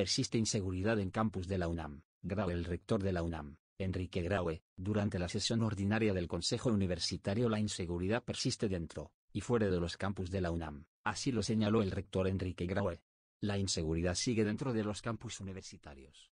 Persiste inseguridad en campus de la UNAM. Graue el rector de la UNAM, Enrique Graue, durante la sesión ordinaria del Consejo Universitario la inseguridad persiste dentro y fuera de los campus de la UNAM, así lo señaló el rector Enrique Graue. La inseguridad sigue dentro de los campus universitarios.